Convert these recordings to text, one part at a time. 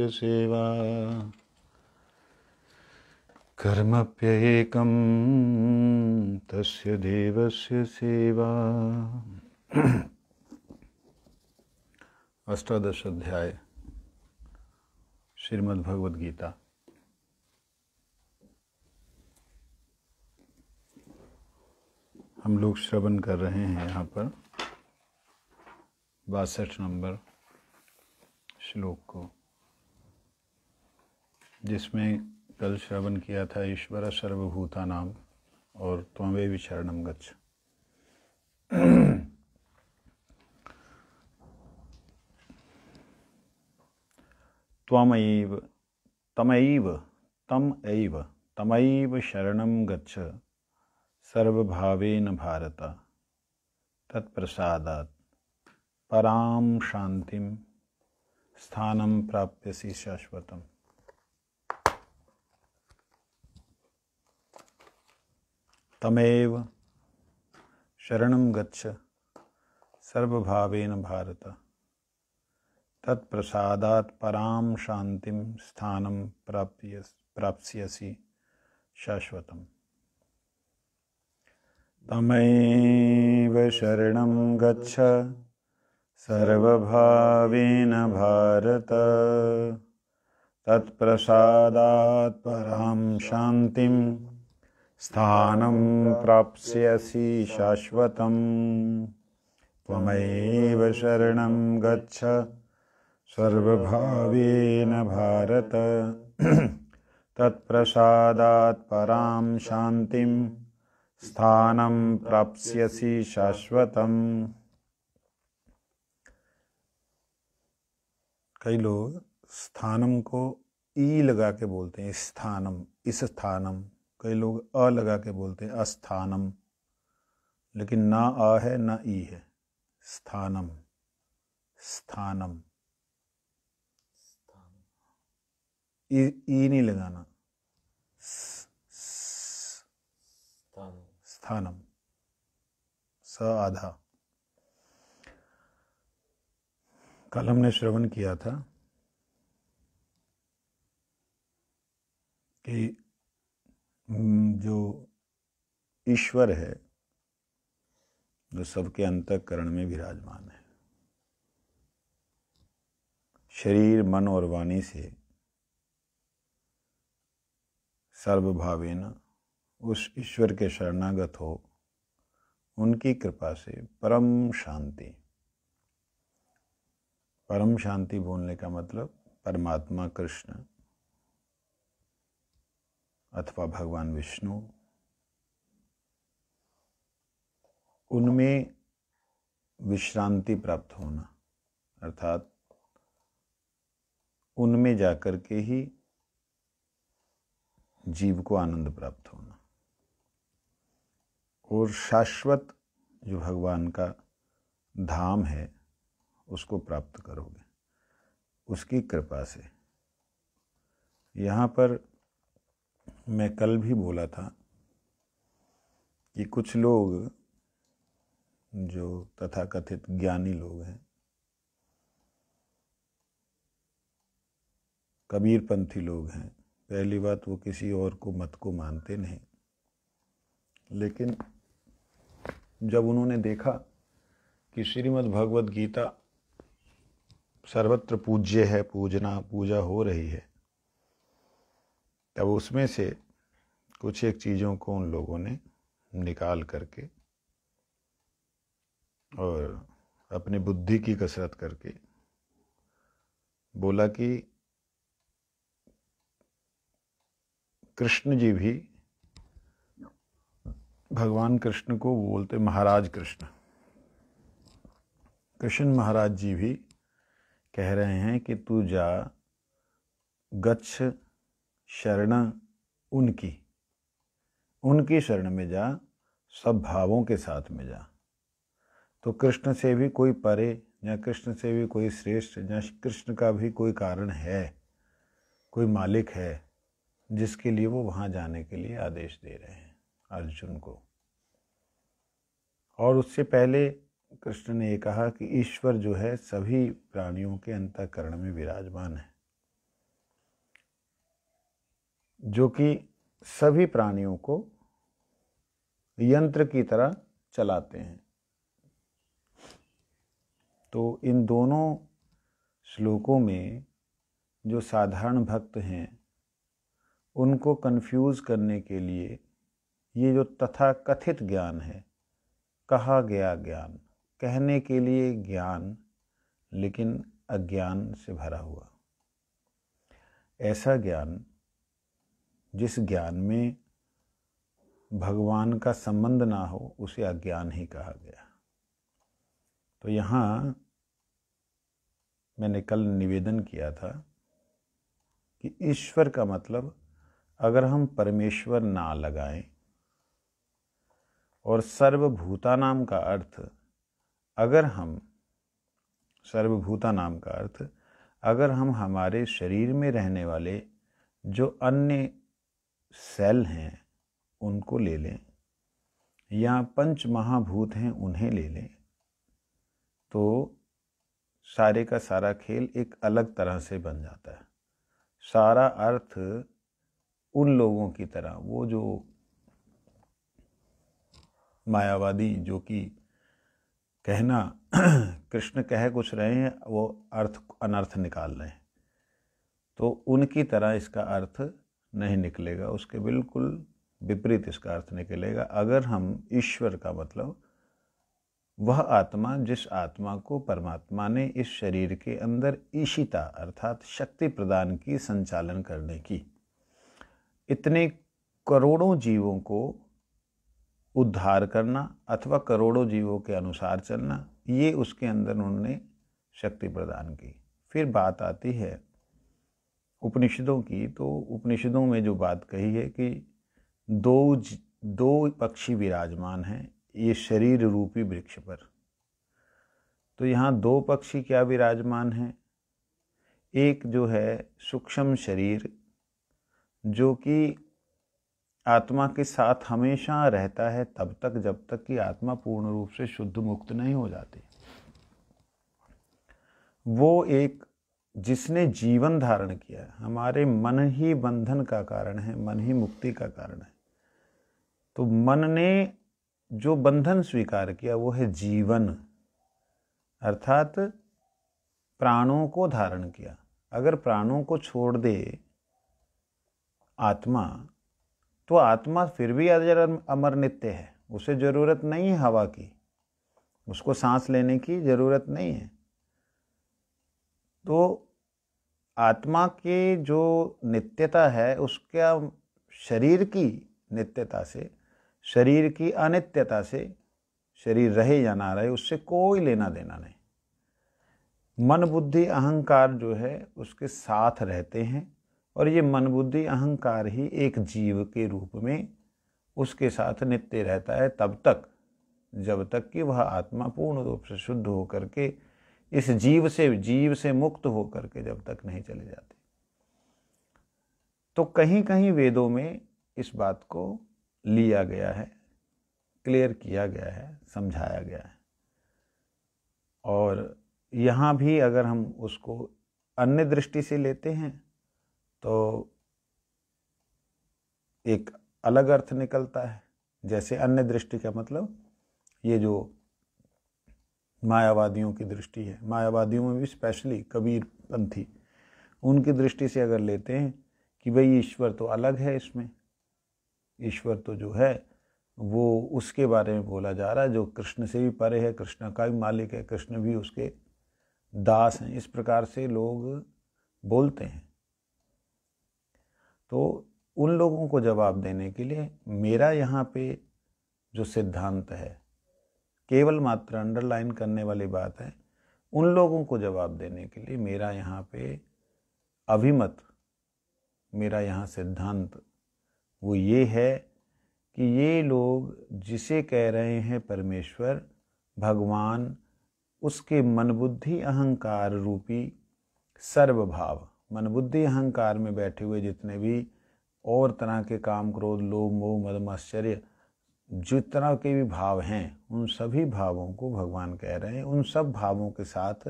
सेवा कर्मप्येकं तस्य देवस्य सेवा अष्टादश अध्याय श्रीमद् भगवद गीता हम लोग श्रवण कर रहे हैं यहाँ पर बासठ नंबर श्लोक को जिसमें कल श्रवण किया था ईश्वर सर्वभूता नाम और त्वे शरणम गच्छ त्वमैव तमैव तम एव तमैव शरण गच्छ सर्वभावेन भारत तत्प्रसादात् परां शान्तिं स्थानं प्राप्यसि शाश्वतम् तमेव शरण गच्छ सर्वभावेन भारत तत्प्रसादात् परां शान्तिं स्थानं प्राप्य प्राप्स्यसि शाश्वतम् तमेव शरणं गच्छ सर्वभावेन भारत तत्प्रसादात् परां शान्तिं स्थान प्राप्स्यसि शाश्वत शरण शरणं गच्छ सर्वभावेन भारत तत्प्रसादात् परां शान्तिं स्थानं प्राप्स्यसि शाश्वतम् कई लोग स्थानम को ई लगा के बोलते हैं स्थानम इस स्थानम कई लोग अ लगा के बोलते हैं अस्थानम लेकिन ना आ है ना ई है स्थानम स्थानम ई नहीं लगाना स्थानम स आधा कल हमने श्रवण किया था कि हम्म, जो ईश्वर है जो सबके अंतकरण में विराजमान है शरीर मन और वाणी से सर्वभावेन उस ईश्वर के शरणागत हो उनकी कृपा से परम शांति परम शांति बोलने का मतलब परमात्मा कृष्ण अथवा भगवान विष्णु उनमें विश्रांति प्राप्त होना अर्थात उनमें जाकर के ही जीव को आनंद प्राप्त होना और शाश्वत जो भगवान का धाम है उसको प्राप्त करोगे उसकी कृपा से यहाँ पर मैं कल भी बोला था कि कुछ लोग जो तथाकथित ज्ञानी लोग हैं कबीरपंथी लोग हैं पहली बात वो किसी और को मत को मानते नहीं लेकिन जब उन्होंने देखा कि श्रीमद् भगवद गीता सर्वत्र पूज्य है पूजना पूजा हो रही है तब उसमें से कुछ एक चीज़ों को उन लोगों ने निकाल करके और अपनी बुद्धि की कसरत करके बोला कि कृष्ण जी भी भगवान कृष्ण को बोलते महाराज कृष्ण कृष्ण महाराज जी भी कह रहे हैं कि तू जा गच्छ शरण उनकी उनकी शरण में जा सब भावों के साथ में जा तो कृष्ण से भी कोई परे या कृष्ण से भी कोई श्रेष्ठ या कृष्ण का भी कोई कारण है कोई मालिक है जिसके लिए वो वहाँ जाने के लिए आदेश दे रहे हैं अर्जुन को और उससे पहले कृष्ण ने ये कहा कि ईश्वर जो है सभी प्राणियों के अंतकरण में विराजमान है जो कि सभी प्राणियों को यंत्र की तरह चलाते हैं तो इन दोनों श्लोकों में जो साधारण भक्त हैं उनको कंफ्यूज करने के लिए ये जो तथा कथित ज्ञान है कहा गया ज्ञान कहने के लिए ज्ञान लेकिन अज्ञान से भरा हुआ ऐसा ज्ञान जिस ज्ञान में भगवान का संबंध ना हो उसे अज्ञान ही कहा गया तो यहाँ मैंने कल निवेदन किया था कि ईश्वर का मतलब अगर हम परमेश्वर ना लगाएं और सर्वभूता नाम का अर्थ अगर हम सर्वभूता नाम का अर्थ अगर हम हमारे शरीर में रहने वाले जो अन्य सेल हैं उनको ले लें या पंच महाभूत हैं उन्हें ले लें तो सारे का सारा खेल एक अलग तरह से बन जाता है सारा अर्थ उन लोगों की तरह वो जो मायावादी जो कि कहना कृष्ण कह कुछ रहे हैं वो अर्थ अनर्थ निकाल रहे हैं तो उनकी तरह इसका अर्थ नहीं निकलेगा उसके बिल्कुल विपरीत इसका अर्थ निकलेगा अगर हम ईश्वर का मतलब वह आत्मा जिस आत्मा को परमात्मा ने इस शरीर के अंदर ईशिता अर्थात शक्ति प्रदान की संचालन करने की इतने करोड़ों जीवों को उद्धार करना अथवा करोड़ों जीवों के अनुसार चलना ये उसके अंदर उन्होंने शक्ति प्रदान की फिर बात आती है उपनिषदों की तो उपनिषदों में जो बात कही है कि दो ज, दो पक्षी विराजमान हैं ये शरीर रूपी वृक्ष पर तो यहाँ दो पक्षी क्या विराजमान हैं एक जो है सूक्ष्म शरीर जो कि आत्मा के साथ हमेशा रहता है तब तक जब तक कि आत्मा पूर्ण रूप से शुद्ध मुक्त नहीं हो जाती वो एक जिसने जीवन धारण किया हमारे मन ही बंधन का कारण है मन ही मुक्ति का कारण है तो मन ने जो बंधन स्वीकार किया वो है जीवन अर्थात प्राणों को धारण किया अगर प्राणों को छोड़ दे आत्मा तो आत्मा फिर भी अजर अमर नित्य है उसे ज़रूरत नहीं है हवा की उसको सांस लेने की ज़रूरत नहीं है तो आत्मा के जो नित्यता है उसका शरीर की नित्यता से शरीर की अनित्यता से शरीर रहे या ना रहे उससे कोई लेना देना नहीं मन बुद्धि अहंकार जो है उसके साथ रहते हैं और ये मन बुद्धि अहंकार ही एक जीव के रूप में उसके साथ नित्य रहता है तब तक जब तक कि वह आत्मा पूर्ण रूप से शुद्ध होकर के इस जीव से जीव से मुक्त होकर के जब तक नहीं चले जाते तो कहीं कहीं वेदों में इस बात को लिया गया है क्लियर किया गया है समझाया गया है और यहाँ भी अगर हम उसको अन्य दृष्टि से लेते हैं तो एक अलग अर्थ निकलता है जैसे अन्य दृष्टि का मतलब ये जो मायावादियों की दृष्टि है मायावादियों में भी स्पेशली कबीर पंथी उनकी दृष्टि से अगर लेते हैं कि भाई ईश्वर तो अलग है इसमें ईश्वर तो जो है वो उसके बारे में बोला जा रहा है जो कृष्ण से भी परे है कृष्ण का भी मालिक है कृष्ण भी उसके दास हैं इस प्रकार से लोग बोलते हैं तो उन लोगों को जवाब देने के लिए मेरा यहाँ पे जो सिद्धांत है केवल मात्र अंडरलाइन करने वाली बात है उन लोगों को जवाब देने के लिए मेरा यहाँ पे अभिमत मेरा यहाँ सिद्धांत वो ये है कि ये लोग जिसे कह रहे हैं परमेश्वर भगवान उसके मनबुद्धि अहंकार रूपी सर्वभाव मनबुद्धि अहंकार में बैठे हुए जितने भी और तरह के काम क्रोध लोभ मोह मद आश्चर्य जितना के भी भाव हैं उन सभी भावों को भगवान कह रहे हैं उन सब भावों के साथ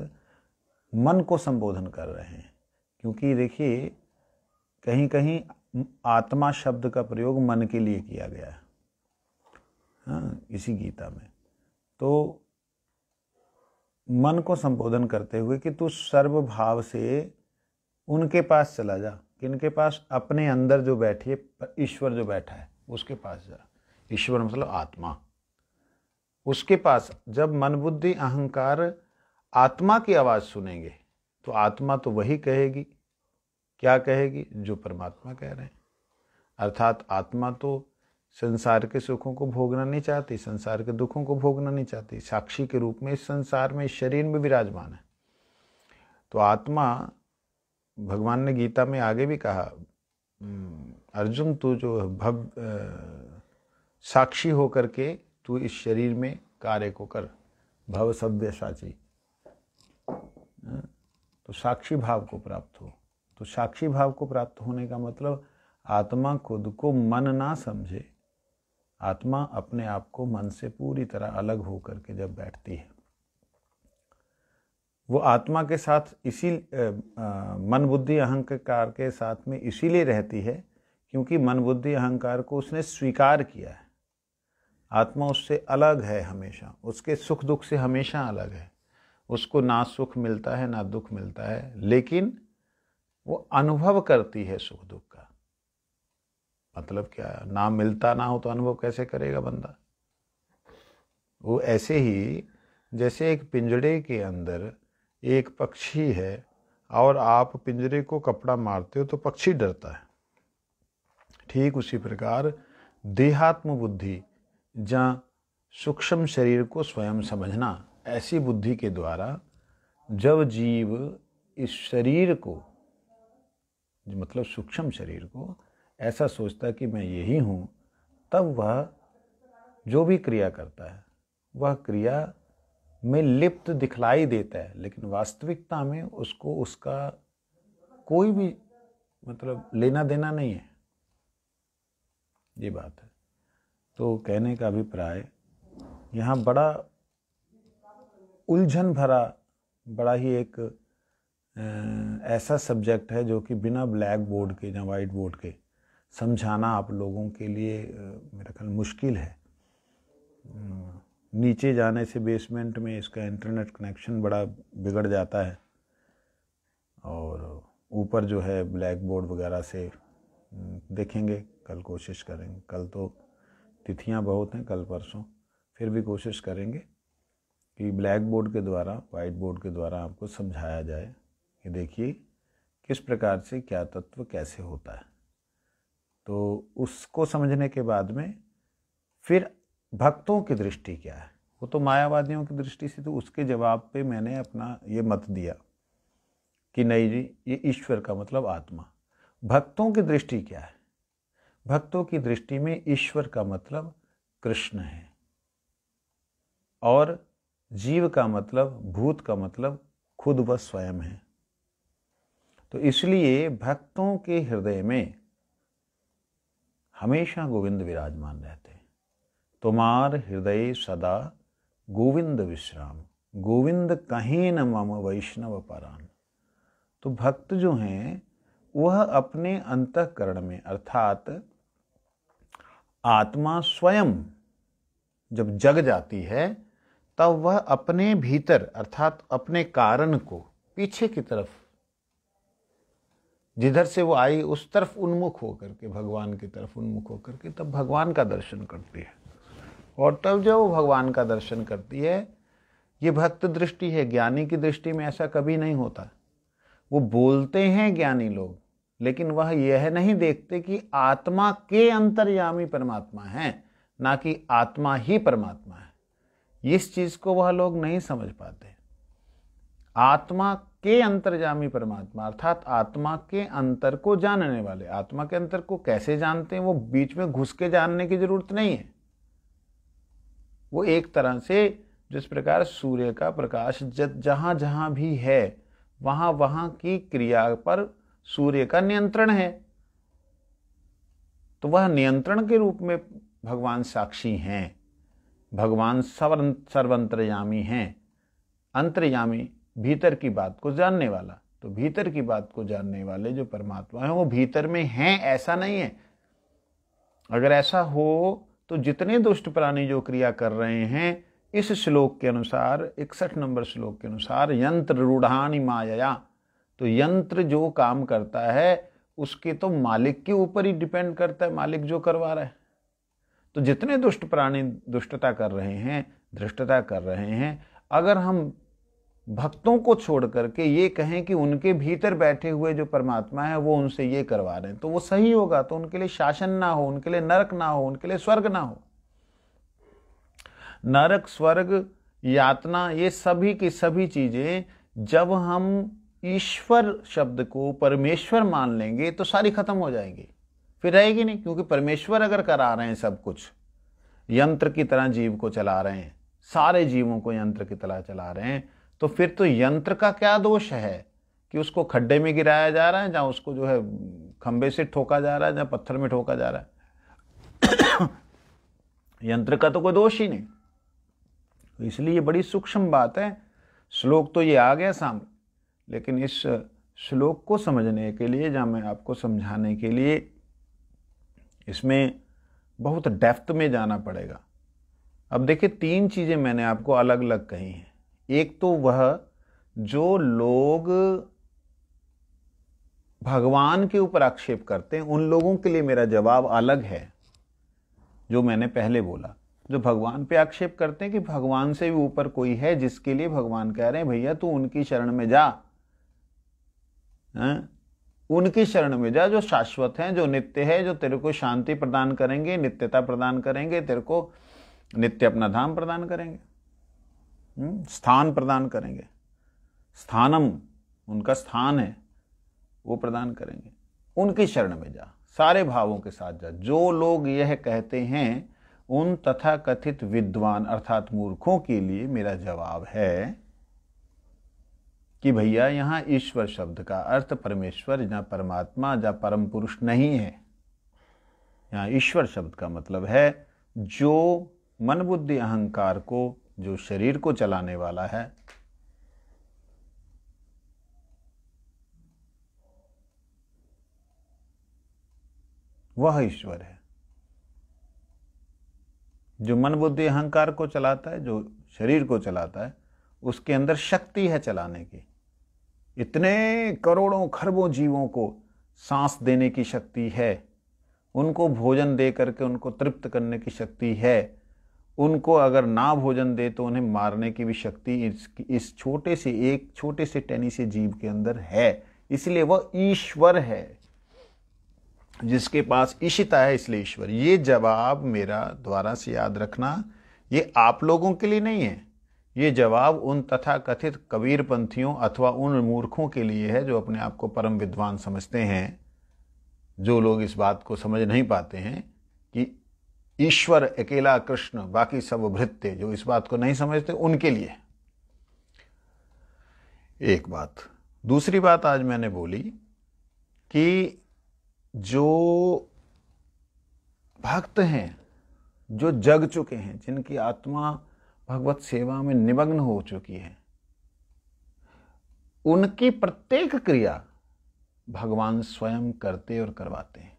मन को संबोधन कर रहे हैं क्योंकि देखिए कहीं कहीं आत्मा शब्द का प्रयोग मन के लिए किया गया है हाँ इसी गीता में तो मन को संबोधन करते हुए कि तू सर्व भाव से उनके पास चला जा किनके पास अपने अंदर जो बैठी है ईश्वर जो बैठा है उसके पास जा ईश्वर मतलब आत्मा उसके पास जब मन बुद्धि अहंकार आत्मा की आवाज़ सुनेंगे तो आत्मा तो वही कहेगी क्या कहेगी जो परमात्मा कह रहे हैं अर्थात आत्मा तो संसार के सुखों को भोगना नहीं चाहती संसार के दुखों को भोगना नहीं चाहती साक्षी के रूप में इस संसार में इस शरीर में विराजमान है तो आत्मा भगवान ने गीता में आगे भी कहा अर्जुन तू जो भव साक्षी होकर के तू इस शरीर में कार्य को कर भव सभ्य साची हाँ? तो साक्षी भाव को प्राप्त हो तो साक्षी भाव को प्राप्त होने का मतलब आत्मा खुद को मन ना समझे आत्मा अपने आप को मन से पूरी तरह अलग होकर के जब बैठती है वो आत्मा के साथ इसी आ, आ, मन बुद्धि अहंकार के साथ में इसीलिए रहती है क्योंकि मन बुद्धि अहंकार को उसने स्वीकार किया है आत्मा उससे अलग है हमेशा उसके सुख दुख से हमेशा अलग है उसको ना सुख मिलता है ना दुख मिलता है लेकिन वो अनुभव करती है सुख दुख का मतलब क्या ना मिलता ना हो तो अनुभव कैसे करेगा बंदा वो ऐसे ही जैसे एक पिंजड़े के अंदर एक पक्षी है और आप पिंजरे को कपड़ा मारते हो तो पक्षी डरता है ठीक उसी प्रकार देहात्म बुद्धि जहाँ सूक्ष्म शरीर को स्वयं समझना ऐसी बुद्धि के द्वारा जब जीव इस शरीर को मतलब सूक्ष्म शरीर को ऐसा सोचता कि मैं यही हूँ तब वह जो भी क्रिया करता है वह क्रिया में लिप्त दिखलाई देता है लेकिन वास्तविकता में उसको उसका कोई भी मतलब लेना देना नहीं है ये बात है तो कहने का अभिप्राय यहाँ बड़ा उलझन भरा बड़ा ही एक ऐसा सब्जेक्ट है जो कि बिना ब्लैक बोर्ड के या वाइट बोर्ड के समझाना आप लोगों के लिए मेरा ख्याल मुश्किल है नीचे जाने से बेसमेंट में इसका इंटरनेट कनेक्शन बड़ा बिगड़ जाता है और ऊपर जो है ब्लैक बोर्ड वगैरह से देखेंगे कल कोशिश करेंगे कल तो तिथियां बहुत हैं कल परसों फिर भी कोशिश करेंगे कि ब्लैक बोर्ड के द्वारा वाइट बोर्ड के द्वारा आपको समझाया जाए कि देखिए किस प्रकार से क्या तत्व कैसे होता है तो उसको समझने के बाद में फिर भक्तों की दृष्टि क्या है वो तो मायावादियों की दृष्टि से तो उसके जवाब पे मैंने अपना ये मत दिया कि नहीं जी ये ईश्वर का मतलब आत्मा भक्तों की दृष्टि क्या है भक्तों की दृष्टि में ईश्वर का मतलब कृष्ण है और जीव का मतलब भूत का मतलब खुद व स्वयं है तो इसलिए भक्तों के हृदय में हमेशा गोविंद विराजमान रहते हैं तुम्हार हृदय सदा गोविंद विश्राम गोविंद कहीं न मम वैष्णव परान तो भक्त जो हैं वह अपने अंतकरण में अर्थात आत्मा स्वयं जब जग जाती है तब वह अपने भीतर अर्थात अपने कारण को पीछे की तरफ जिधर से वो आई उस तरफ उन्मुख होकर के भगवान की तरफ उन्मुख होकर के तब भगवान का दर्शन करती है और तब जब वो भगवान का दर्शन करती है ये भक्त दृष्टि है ज्ञानी की दृष्टि में ऐसा कभी नहीं होता वो बोलते हैं ज्ञानी लोग लेकिन वह यह नहीं देखते कि आत्मा के अंतर्यामी परमात्मा है ना कि आत्मा ही परमात्मा है इस चीज को वह लोग नहीं समझ पाते आत्मा के अंतर्यामी परमात्मा अर्थात आत्मा के अंतर को जानने वाले आत्मा के अंतर को कैसे जानते हैं वो बीच में घुस के जानने की जरूरत नहीं है वो एक तरह से जिस प्रकार सूर्य का प्रकाश जहां जहां भी है वहां वहां की क्रिया पर सूर्य का नियंत्रण है तो वह नियंत्रण के रूप में भगवान साक्षी हैं भगवान सर्व सर्वंतर्यामी हैं अंतर्यामी भीतर की बात को जानने वाला तो भीतर की बात को जानने वाले जो परमात्मा हैं वो भीतर में हैं ऐसा नहीं है अगर ऐसा हो तो जितने दुष्ट प्राणी जो क्रिया कर रहे हैं इस श्लोक के अनुसार इकसठ नंबर श्लोक के अनुसार यंत्र रूढ़ानी माया तो यंत्र जो काम करता है उसके तो मालिक के ऊपर ही डिपेंड करता है मालिक जो करवा रहा है तो जितने दुष्ट प्राणी दुष्टता कर रहे हैं धृष्टता कर रहे हैं अगर हम भक्तों को छोड़ करके ये कहें कि उनके भीतर बैठे हुए जो परमात्मा है वो उनसे ये करवा रहे हैं तो वो सही होगा तो उनके लिए शासन ना हो उनके लिए नरक ना हो उनके लिए स्वर्ग ना हो नरक स्वर्ग यातना ये सभी की सभी चीजें जब हम ईश्वर शब्द को परमेश्वर मान लेंगे तो सारी खत्म हो जाएगी फिर रहेगी नहीं क्योंकि परमेश्वर अगर करा रहे हैं सब कुछ यंत्र की तरह जीव को चला रहे हैं सारे जीवों को यंत्र की तरह चला रहे हैं तो फिर तो यंत्र का क्या दोष है कि उसको खड्डे में गिराया जा रहा है जहां उसको जो है खंबे से ठोका जा रहा है जहां पत्थर में ठोका जा रहा है यंत्र का तो कोई दोष ही नहीं तो इसलिए ये बड़ी सूक्ष्म बात है श्लोक तो ये आ गया सामने लेकिन इस श्लोक को समझने के लिए या मैं आपको समझाने के लिए इसमें बहुत डेफ्थ में जाना पड़ेगा अब देखिए तीन चीज़ें मैंने आपको अलग अलग कही हैं एक तो वह जो लोग भगवान के ऊपर आक्षेप करते हैं उन लोगों के लिए मेरा जवाब अलग है जो मैंने पहले बोला जो भगवान पे आक्षेप करते हैं कि भगवान से भी ऊपर कोई है जिसके लिए भगवान कह रहे हैं भैया तू उनकी शरण में जा हैं? उनकी शरण में जा जो शाश्वत हैं जो नित्य है जो तेरे को शांति प्रदान करेंगे नित्यता प्रदान करेंगे तेरे को नित्य अपना धाम प्रदान करेंगे हम्म, स्थान प्रदान करेंगे स्थानम उनका स्थान है वो प्रदान करेंगे उनकी शरण में जा सारे भावों के साथ जा जो लोग यह कहते हैं उन तथा कथित विद्वान अर्थात मूर्खों के लिए मेरा जवाब है कि भैया यहाँ ईश्वर शब्द का अर्थ परमेश्वर या परमात्मा या परम पुरुष नहीं है यहाँ ईश्वर शब्द का मतलब है जो मन बुद्धि अहंकार को जो शरीर को चलाने वाला है वह ईश्वर है जो मन बुद्धि अहंकार को चलाता है जो शरीर को चलाता है उसके अंदर शक्ति है चलाने की इतने करोड़ों खरबों जीवों को सांस देने की शक्ति है उनको भोजन दे करके उनको तृप्त करने की शक्ति है उनको अगर ना भोजन दे तो उन्हें मारने की भी शक्ति इस, इस छोटे से एक छोटे से टैनी से जीव के अंदर है इसलिए वह ईश्वर है जिसके पास ईशिता है इसलिए ईश्वर ये जवाब मेरा द्वारा से याद रखना ये आप लोगों के लिए नहीं है ये जवाब उन तथा कथित कबीरपंथियों अथवा उन मूर्खों के लिए है जो अपने आप को परम विद्वान समझते हैं जो लोग इस बात को समझ नहीं पाते हैं कि ईश्वर अकेला कृष्ण बाकी सब भृत्य जो इस बात को नहीं समझते उनके लिए एक बात दूसरी बात आज मैंने बोली कि जो भक्त हैं जो जग चुके हैं जिनकी आत्मा भगवत सेवा में निमग्न हो चुकी है उनकी प्रत्येक क्रिया भगवान स्वयं करते और करवाते हैं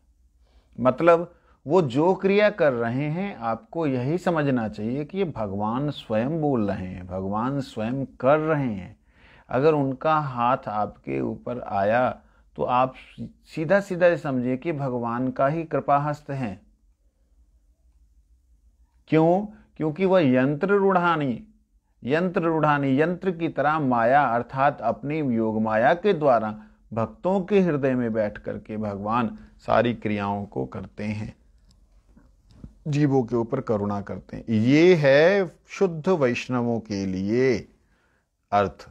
मतलब वो जो क्रिया कर रहे हैं आपको यही समझना चाहिए कि ये भगवान स्वयं बोल रहे हैं भगवान स्वयं कर रहे हैं अगर उनका हाथ आपके ऊपर आया तो आप सीधा सीधा समझिए कि भगवान का ही कृपा हस्त हैं क्यों क्योंकि वह यंत्र रूढ़ानी यंत्र रूढ़ानी यंत्र की तरह माया अर्थात अपनी योग माया के द्वारा भक्तों के हृदय में बैठ करके भगवान सारी क्रियाओं को करते हैं जीवों के ऊपर करुणा करते हैं ये है शुद्ध वैष्णवों के लिए अर्थ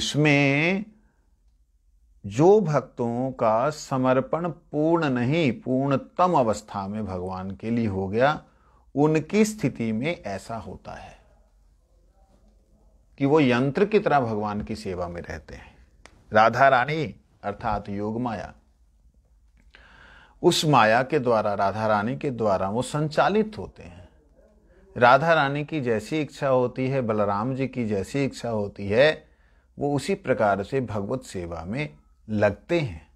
इसमें जो भक्तों का समर्पण पूर्ण नहीं पूर्णतम अवस्था में भगवान के लिए हो गया उनकी स्थिति में ऐसा होता है कि वो यंत्र की तरह भगवान की सेवा में रहते हैं राधा रानी अर्थात योग माया उस माया के द्वारा राधा रानी के द्वारा वो संचालित होते हैं राधा रानी की जैसी इच्छा होती है बलराम जी की जैसी इच्छा होती है वो उसी प्रकार से भगवत सेवा में लगते हैं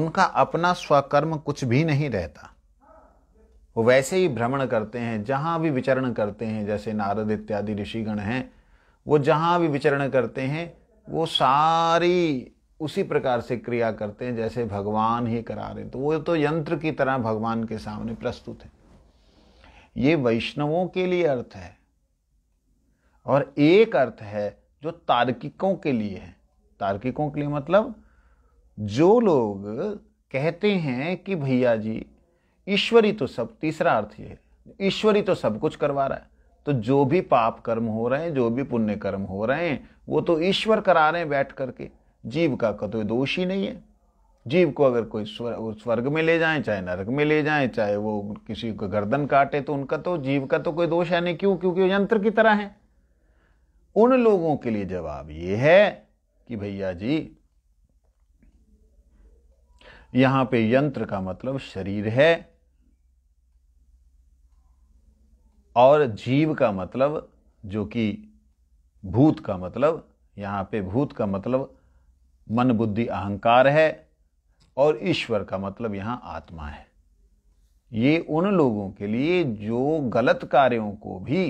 उनका अपना स्वकर्म कुछ भी नहीं रहता वो वैसे ही भ्रमण करते हैं जहाँ भी विचरण करते हैं जैसे नारद इत्यादि ऋषिगण हैं वो जहाँ भी विचरण करते हैं वो सारी उसी प्रकार से क्रिया करते हैं जैसे भगवान ही करा रहे तो वो तो यंत्र की तरह भगवान के सामने प्रस्तुत है ये वैष्णवों के लिए अर्थ है और एक अर्थ है जो तार्किकों के लिए है तार्किकों के लिए मतलब जो लोग कहते हैं कि भैया जी ईश्वरी तो सब तीसरा अर्थ ये है ईश्वरी तो सब कुछ करवा रहा है तो जो भी पाप कर्म हो रहे हैं जो भी पुण्य कर्म हो रहे हैं वो तो ईश्वर करा रहे हैं बैठ करके जीव का कोई दोष ही नहीं है जीव को अगर कोई स्वर्ग में ले जाए चाहे नरक में ले जाए चाहे वो किसी को गर्दन काटे तो उनका तो जीव का तो कोई दोष है नहीं क्यों क्योंकि यंत्र की तरह है उन लोगों के लिए जवाब ये है कि भैया जी यहां पे यंत्र का मतलब शरीर है और जीव का मतलब जो कि भूत का मतलब यहाँ पे भूत का मतलब मन बुद्धि अहंकार है और ईश्वर का मतलब यहाँ आत्मा है ये उन लोगों के लिए जो गलत कार्यों को भी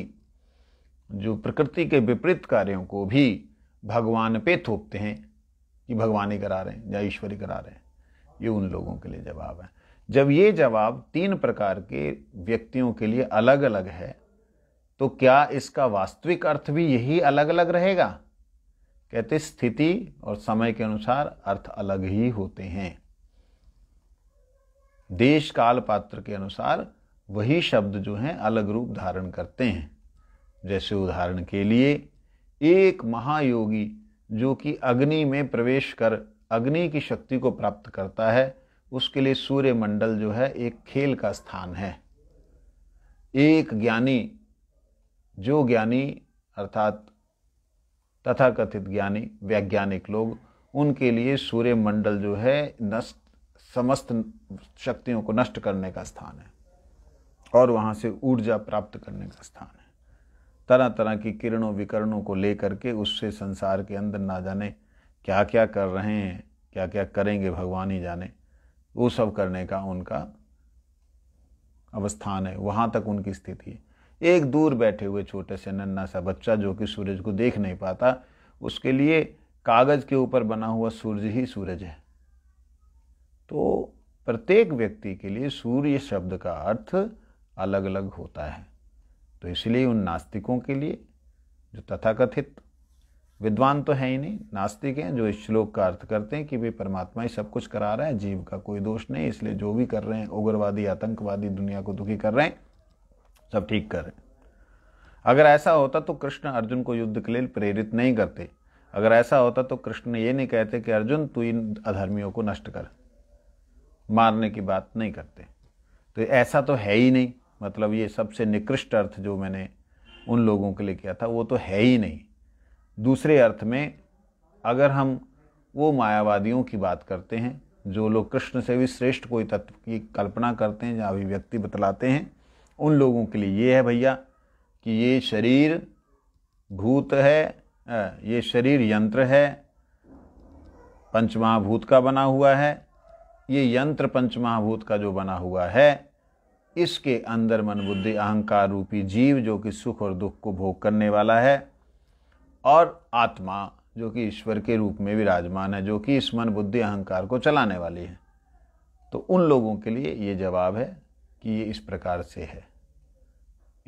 जो प्रकृति के विपरीत कार्यों को भी भगवान पे थोपते हैं कि भगवान ही करा रहे हैं या ईश्वर ही करा रहे हैं ये उन लोगों के लिए जवाब है जब ये जवाब तीन प्रकार के व्यक्तियों के लिए अलग अलग है तो क्या इसका वास्तविक अर्थ भी यही अलग अलग रहेगा कहते स्थिति और समय के अनुसार अर्थ अलग ही होते हैं देश काल पात्र के अनुसार वही शब्द जो हैं अलग रूप धारण करते हैं जैसे उदाहरण के लिए एक महायोगी जो कि अग्नि में प्रवेश कर अग्नि की शक्ति को प्राप्त करता है उसके लिए सूर्यमंडल जो है एक खेल का स्थान है एक ज्ञानी जो ज्ञानी अर्थात तथाकथित ज्ञानी वैज्ञानिक लोग उनके लिए सूर्यमंडल जो है नष्ट समस्त शक्तियों को नष्ट करने का स्थान है और वहाँ से ऊर्जा प्राप्त करने का स्थान है तरह तरह की किरणों विकरणों को लेकर के उससे संसार के अंदर ना जाने क्या क्या कर रहे हैं क्या क्या करेंगे भगवान ही जाने वो सब करने का उनका अवस्थान है वहां तक उनकी स्थिति है एक दूर बैठे हुए छोटे से नन्ना सा बच्चा जो कि सूरज को देख नहीं पाता उसके लिए कागज़ के ऊपर बना हुआ सूरज ही सूरज है तो प्रत्येक व्यक्ति के लिए सूर्य शब्द का अर्थ अलग अलग होता है तो इसलिए उन नास्तिकों के लिए जो तथाकथित विद्वान तो है ही नहीं नास्तिक हैं जो इस श्लोक का अर्थ करते हैं कि भाई परमात्मा ही सब कुछ करा रहे हैं जीव का कोई दोष नहीं इसलिए जो भी कर रहे हैं उग्रवादी आतंकवादी दुनिया को दुखी कर रहे हैं सब ठीक कर रहे हैं अगर ऐसा होता तो कृष्ण अर्जुन को युद्ध के लिए प्रेरित नहीं करते अगर ऐसा होता तो कृष्ण ये नहीं कहते कि अर्जुन तू इन अधर्मियों को नष्ट कर मारने की बात नहीं करते तो ऐसा तो है ही नहीं मतलब ये सबसे निकृष्ट अर्थ जो मैंने उन लोगों के लिए किया था वो तो है ही नहीं दूसरे अर्थ में अगर हम वो मायावादियों की बात करते हैं जो लोग कृष्ण से भी श्रेष्ठ कोई तत्व की कल्पना करते हैं या अभिव्यक्ति बतलाते हैं उन लोगों के लिए ये है भैया कि ये शरीर भूत है ये शरीर यंत्र है पंचमहाभूत का बना हुआ है ये यंत्र पंचमहाभूत का जो बना हुआ है इसके अंदर मन बुद्धि अहंकार रूपी जीव जो कि सुख और दुख को भोग करने वाला है और आत्मा जो कि ईश्वर के रूप में विराजमान है जो कि इस मन बुद्धि अहंकार को चलाने वाली है तो उन लोगों के लिए ये जवाब है कि ये इस प्रकार से है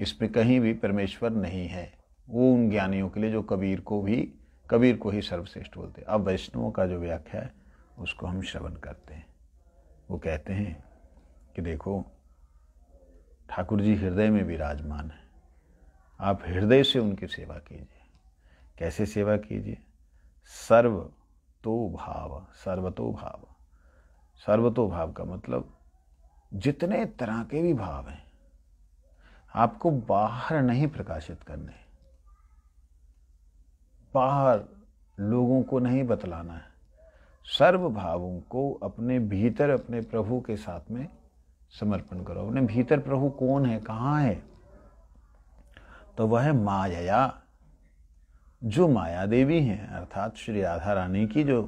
इसमें कहीं भी परमेश्वर नहीं है वो उन ज्ञानियों के लिए जो कबीर को भी कबीर को ही सर्वश्रेष्ठ बोलते हैं अब वैष्णवों का जो व्याख्या है उसको हम श्रवण करते हैं वो कहते हैं कि देखो ठाकुर जी हृदय में विराजमान है आप हृदय से उनकी सेवा कीजिए कैसे सेवा कीजिए सर्व तो भाव सर्वतो भाव सर्वतो भाव का मतलब जितने तरह के भी भाव हैं आपको बाहर नहीं प्रकाशित करने बाहर लोगों को नहीं बतलाना है सर्व भावों को अपने भीतर अपने प्रभु के साथ में समर्पण करो अपने भीतर प्रभु कौन है कहाँ है तो वह माया जो माया देवी हैं अर्थात श्री राधा रानी की जो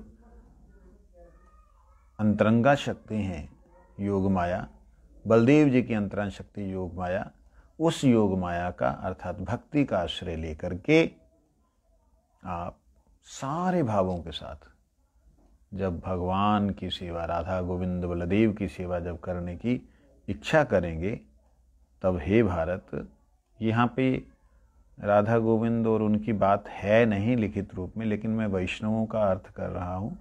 अंतरंगा शक्ति हैं योग माया बलदेव जी की अंतरंग शक्ति योग माया उस योग माया का अर्थात भक्ति का आश्रय लेकर के आप सारे भावों के साथ जब भगवान की सेवा राधा गोविंद बलदेव की सेवा जब करने की इच्छा करेंगे तब हे भारत यहाँ पे राधा गोविंद और उनकी बात है नहीं लिखित रूप में लेकिन मैं वैष्णवों का अर्थ कर रहा हूँ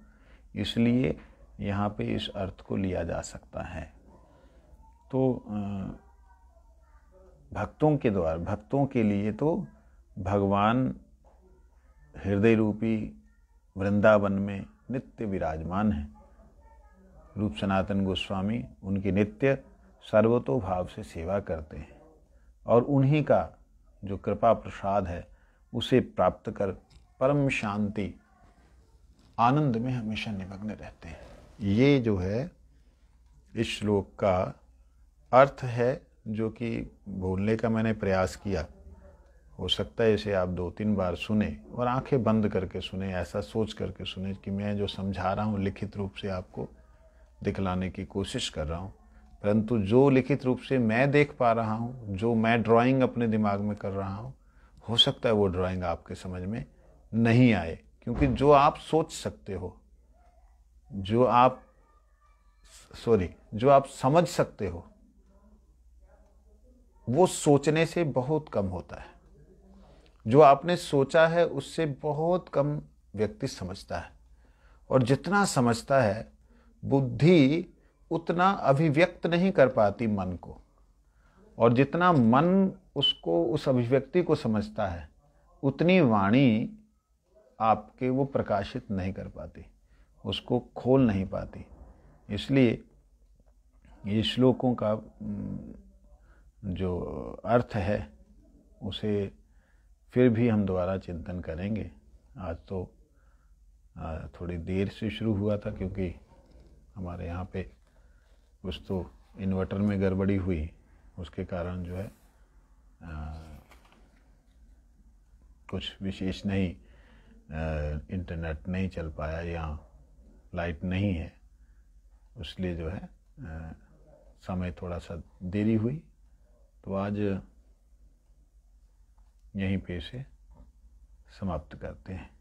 इसलिए यहाँ पे इस अर्थ को लिया जा सकता है तो भक्तों के द्वारा भक्तों के लिए तो भगवान हृदय रूपी वृंदावन में नित्य विराजमान है रूप सनातन गोस्वामी उनकी नित्य सर्वतोभाव से सेवा करते हैं और उन्हीं का जो कृपा प्रसाद है उसे प्राप्त कर परम शांति आनंद में हमेशा निमग्न रहते हैं ये जो है इस श्लोक का अर्थ है जो कि बोलने का मैंने प्रयास किया हो सकता है इसे आप दो तीन बार सुने और आंखें बंद करके सुने ऐसा सोच करके सुने कि मैं जो समझा रहा हूँ लिखित रूप से आपको दिखलाने की कोशिश कर रहा हूँ परंतु जो लिखित रूप से मैं देख पा रहा हूँ जो मैं ड्राइंग अपने दिमाग में कर रहा हूँ हो सकता है वो ड्राइंग आपके समझ में नहीं आए क्योंकि जो आप सोच सकते हो जो आप सॉरी जो आप समझ सकते हो वो सोचने से बहुत कम होता है जो आपने सोचा है उससे बहुत कम व्यक्ति समझता है और जितना समझता है बुद्धि उतना अभिव्यक्त नहीं कर पाती मन को और जितना मन उसको उस अभिव्यक्ति को समझता है उतनी वाणी आपके वो प्रकाशित नहीं कर पाती उसको खोल नहीं पाती इसलिए ये श्लोकों का जो अर्थ है उसे फिर भी हम दोबारा चिंतन करेंगे आज तो थोड़ी देर से शुरू हुआ था क्योंकि हमारे यहाँ पे कुछ तो इन्वर्टर में गड़बड़ी हुई उसके कारण जो है आ, कुछ विशेष नहीं आ, इंटरनेट नहीं चल पाया या लाइट नहीं है इसलिए जो है आ, समय थोड़ा सा देरी हुई तो आज यहीं पे से समाप्त करते हैं